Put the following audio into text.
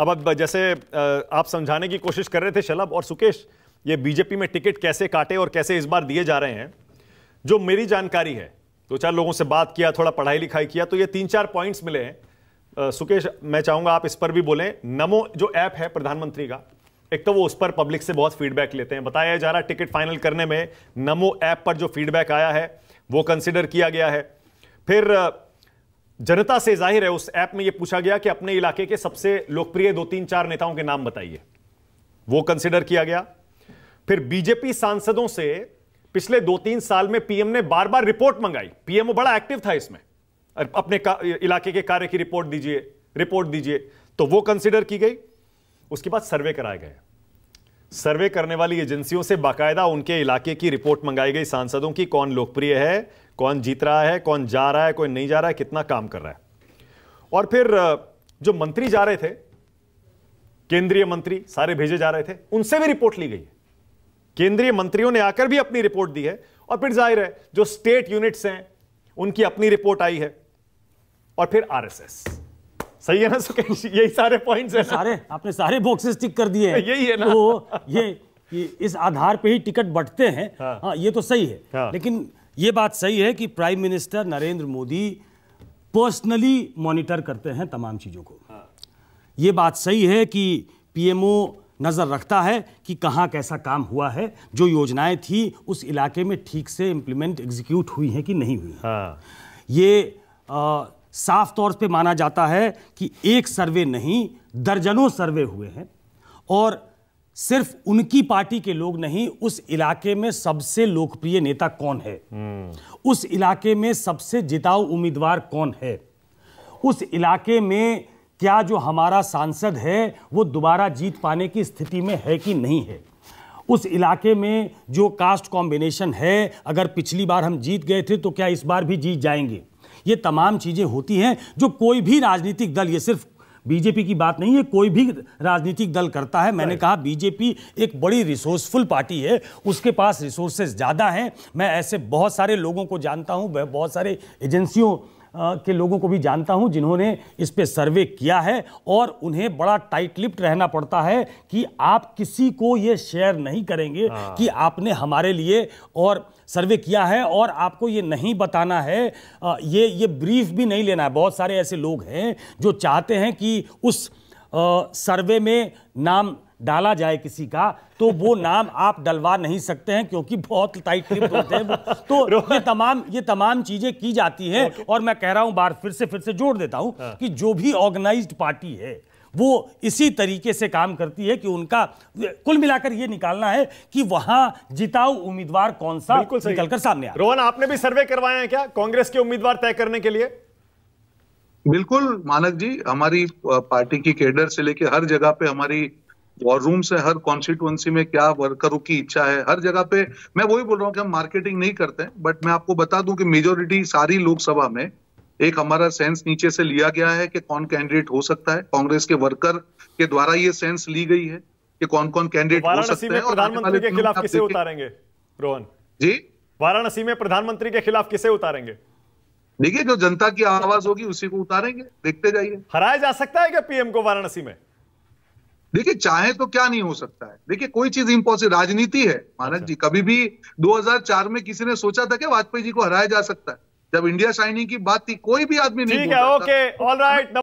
अब अब जैसे आप समझाने की कोशिश कर रहे थे शलभ और सुकेश ये बीजेपी में टिकट कैसे काटे और कैसे इस बार दिए जा रहे हैं जो मेरी जानकारी है दो तो चार लोगों से बात किया थोड़ा पढ़ाई लिखाई किया तो ये तीन चार पॉइंट्स मिले हैं सुकेश मैं चाहूंगा आप इस पर भी बोलें नमो जो ऐप है प्रधानमंत्री का एक तो वो उस पर पब्लिक से बहुत फीडबैक लेते हैं बताया जा रहा है टिकट फाइनल करने में नमो ऐप पर जो फीडबैक आया है वो कंसिडर किया गया है फिर जनता से जाहिर है उस ऐप में यह पूछा गया कि अपने इलाके के सबसे लोकप्रिय दो तीन चार नेताओं के नाम बताइए वो कंसिडर किया गया फिर बीजेपी सांसदों से पिछले दो तीन साल में पीएम ने बार बार रिपोर्ट मंगाई पीएमओ बड़ा एक्टिव था इसमें अपने इलाके के कार्य की रिपोर्ट दीजिए रिपोर्ट दीजिए तो वो कंसिडर की गई उसके बाद सर्वे कराए गए सर्वे करने वाली एजेंसियों से बाकायदा उनके इलाके की रिपोर्ट मंगाई गई सांसदों की कौन लोकप्रिय है कौन जीत रहा है कौन जा रहा है कोई नहीं जा रहा है कितना काम कर रहा है और फिर जो मंत्री जा रहे थे केंद्रीय मंत्री सारे भेजे जा रहे थे उनसे भी रिपोर्ट ली गई है केंद्रीय मंत्रियों ने आकर भी अपनी रिपोर्ट दी है और फिर जाहिर है जो स्टेट यूनिट्स हैं उनकी अपनी रिपोर्ट आई है और फिर आरएसएस सही है ना सुकेश यही सारे पॉइंट्स हैं सारे आपने सारे बॉक्सेस टिक कर दिए यही है ना तो ये, कि इस आधार पे ही टिकट बटते हैं हाँ, हाँ ये तो सही है हाँ। लेकिन ये बात सही है कि prime minister Narendra Modi personally monitor करते हैं तमाम चीज़ों को हाँ। ये बात सही है कि पीएमओ नज़र रखता है कि कहाँ कैसा काम हुआ है जो योजनाएं थी उस इलाके में ठीक से इम्प्लीमेंट एग्जीक्यूट हुई है कि नहीं हुई हाँ। ये आ, साफ तौर पे माना जाता है कि एक सर्वे नहीं दर्जनों सर्वे हुए हैं और सिर्फ उनकी पार्टी के लोग नहीं उस इलाके में सबसे लोकप्रिय नेता कौन है हम्म। उस इलाके में सबसे जिताऊ उम्मीदवार कौन है उस इलाके में क्या जो हमारा सांसद है वो दोबारा जीत पाने की स्थिति में है कि नहीं है उस इलाके में जो कास्ट कॉम्बिनेशन है अगर पिछली बार हम जीत गए थे तो क्या इस बार भी जीत जाएंगे ये तमाम चीज़ें होती हैं जो कोई भी राजनीतिक दल ये सिर्फ बीजेपी की बात नहीं है कोई भी राजनीतिक दल करता है मैंने कहा बीजेपी एक बड़ी रिसोर्सफुल पार्टी है उसके पास रिसोर्सेज ज़्यादा हैं मैं ऐसे बहुत सारे लोगों को जानता हूँ बहुत सारे एजेंसियों के लोगों को भी जानता हूं जिन्होंने इस पर सर्वे किया है और उन्हें बड़ा टाइट लिप्ट रहना पड़ता है कि आप किसी को ये शेयर नहीं करेंगे हाँ। कि आपने हमारे लिए और सर्वे किया है और आपको ये नहीं बताना है ये ये ब्रीफ भी नहीं लेना है बहुत सारे ऐसे लोग हैं जो चाहते हैं कि उस सर्वे में नाम डाला जाए किसी का तो वो नाम आप डलवा नहीं सकते हैं क्योंकि बहुत टाइट होते हैं तो ये तमाम ये तमाम चीजें की जाती हैं और मैं कह रहा हूं बार फिर से फिर से जोड़ देता हूं हाँ। कि जो भी ऑर्गेनाइज्ड पार्टी है वो इसी तरीके से काम करती है कि उनका कुल मिलाकर ये निकालना है कि वहां जिताऊ उम्मीदवार कौन सा निकलकर सामने आ रोहन आपने भी सर्वे करवाया है क्या कांग्रेस के उम्मीदवार तय करने के लिए बिल्कुल मानक जी हमारी पार्टी की केडर से लेकर हर जगह पे हमारी वॉर रूम से हर कॉन्स्टिट्युएंसी में क्या वर्करों की इच्छा है हर जगह पे मैं वही बोल रहा हूँ कि हम मार्केटिंग नहीं करते बट मैं आपको बता दूं कि मेजोरिटी सारी लोकसभा में एक हमारा सेंस नीचे से लिया गया है कि कौन कैंडिडेट हो सकता है कांग्रेस के वर्कर के द्वारा ये सेंस ली गई है कि कौन कौन कैंडिडेट हो सकते हैं प्रधानमंत्री के खिलाफ किसे उतारेंगे रोहन जी वाराणसी में प्रधानमंत्री के खिलाफ किसे उतारेंगे देखिए जो जनता की आवाज होगी उसी को उतारेंगे देखते जाइए हराया जा सकता है क्या पीएम को वाराणसी में देखिए चाहे तो क्या नहीं हो सकता है देखिए कोई चीज इम्पॉसिबल राजनीति है महाराज अच्छा। जी कभी भी 2004 में किसी ने सोचा था कि वाजपेयी जी को हराया जा सकता है जब इंडिया शाइनिंग की बात थी कोई भी आदमी नहीं ठीक है ओके ऑल राइट